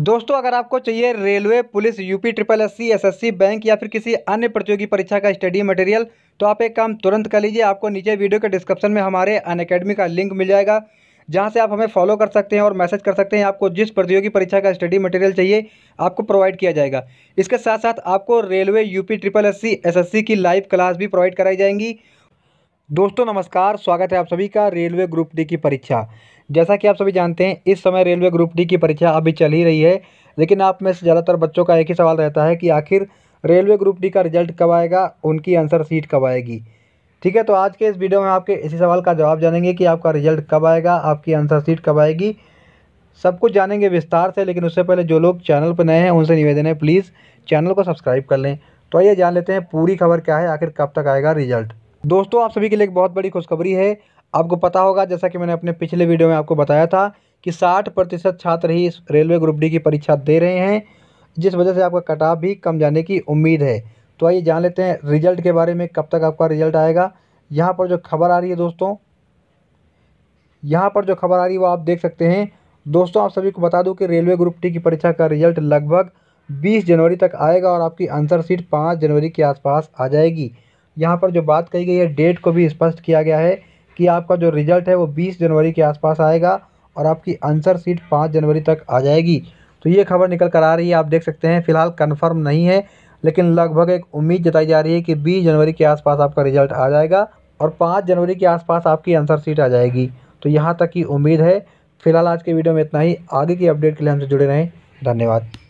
दोस्तों अगर आपको चाहिए railway police UP triple S C S S C bank या फिर किसी अन्य प्रतियोगी परीक्षा का स्टडी मटेरियल तो आप एक काम तुरंत कर लीजिए आपको नीचे वीडियो के डिस्क्रिप्शन में हमारे अन अकेडमी का लिंक मिल जाएगा जहाँ से आप हमें फॉलो कर सकते हैं और मैसेज कर सकते हैं आपको जिस प्रतियोगी परीक्षा का स्टडी मटेरियल चाहिए आपको प्रोवाइड किया जाएगा इसके साथ साथ आपको railway UP triple S C S S C की लाइव क्लास भी प्रोवाइड कराई जाएंगी दोस्तों नमस्कार स्वागत है आप सभी का रेलवे ग्रुप डी की परीक्षा जैसा कि आप सभी जानते हैं इस समय रेलवे ग्रुप डी की परीक्षा अभी चल ही रही है लेकिन आप में से ज़्यादातर बच्चों का एक ही सवाल रहता है कि आखिर रेलवे ग्रुप डी का रिजल्ट कब आएगा उनकी आंसर सीट कब आएगी ठीक है तो आज के इस वीडियो में आपके इसी सवाल का जवाब जानेंगे कि आपका रिजल्ट कब आएगा आपकी आंसर सीट कब आएगी सब कुछ जानेंगे विस्तार से लेकिन उससे पहले जो लोग चैनल पर नए हैं उनसे निवेदन है प्लीज़ चैनल को सब्सक्राइब कर लें तो आइए जान लेते हैं पूरी खबर क्या है आखिर कब तक आएगा रिजल्ट दोस्तों आप सभी के लिए एक बहुत बड़ी खुशखबरी है आपको पता होगा जैसा कि मैंने अपने पिछले वीडियो में आपको बताया था कि 60 प्रतिशत छात्र ही इस रेलवे ग्रुप डी की परीक्षा दे रहे हैं जिस वजह से आपका कटाव भी कम जाने की उम्मीद है तो आइए जान लेते हैं रिजल्ट के बारे में कब तक आपका रिजल्ट आएगा यहाँ पर जो खबर आ रही है दोस्तों यहाँ पर जो खबर आ रही है वो आप देख सकते हैं दोस्तों आप सभी को बता दूँ कि रेलवे ग्रुप डी की परीक्षा का रिजल्ट लगभग बीस जनवरी तक आएगा और आपकी आंसर सीट पाँच जनवरी के आसपास आ जाएगी यहाँ पर जो बात कही गई है डेट को भी स्पष्ट किया गया है कि आपका जो रिजल्ट है वो 20 जनवरी के आसपास आएगा और आपकी आंसर सीट 5 जनवरी तक आ जाएगी तो ये खबर निकल कर आ रही है आप देख सकते हैं फिलहाल कन्फर्म नहीं है लेकिन लगभग एक उम्मीद जताई जा रही है कि बीस जनवरी के आसपास आपका रिजल्ट आ जाएगा और पाँच जनवरी के आसपास आपकी आंसर सीट आ जाएगी तो यहाँ तक की उम्मीद है फिलहाल आज के वीडियो में इतना ही आगे की अपडेट के लिए हमसे जुड़े रहें धन्यवाद